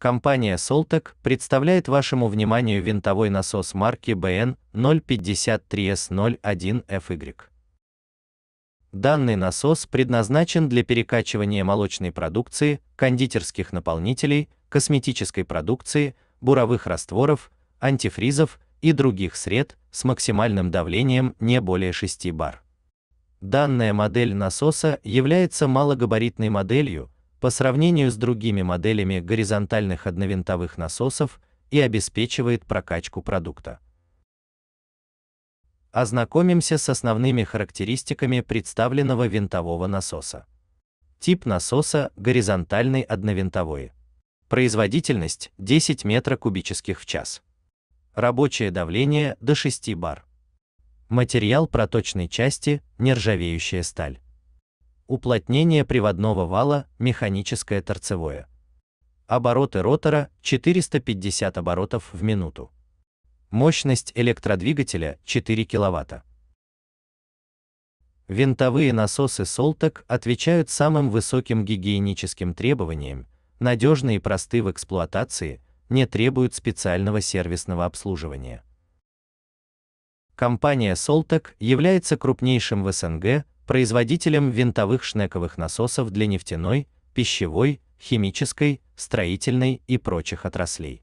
Компания Soltec представляет вашему вниманию винтовой насос марки BN 053S01FY. Данный насос предназначен для перекачивания молочной продукции, кондитерских наполнителей, косметической продукции, буровых растворов, антифризов и других сред с максимальным давлением не более 6 бар. Данная модель насоса является малогабаритной моделью, по сравнению с другими моделями горизонтальных одновинтовых насосов и обеспечивает прокачку продукта. Ознакомимся с основными характеристиками представленного винтового насоса. Тип насоса – горизонтальный одновинтовой. Производительность – 10 метра кубических в час. Рабочее давление – до 6 бар. Материал проточной части – нержавеющая сталь уплотнение приводного вала, механическое торцевое. Обороты ротора 450 оборотов в минуту. Мощность электродвигателя 4 кВт. Винтовые насосы Soltec отвечают самым высоким гигиеническим требованиям, надежны и просты в эксплуатации, не требуют специального сервисного обслуживания. Компания Soltec является крупнейшим в СНГ производителем винтовых шнековых насосов для нефтяной, пищевой, химической, строительной и прочих отраслей.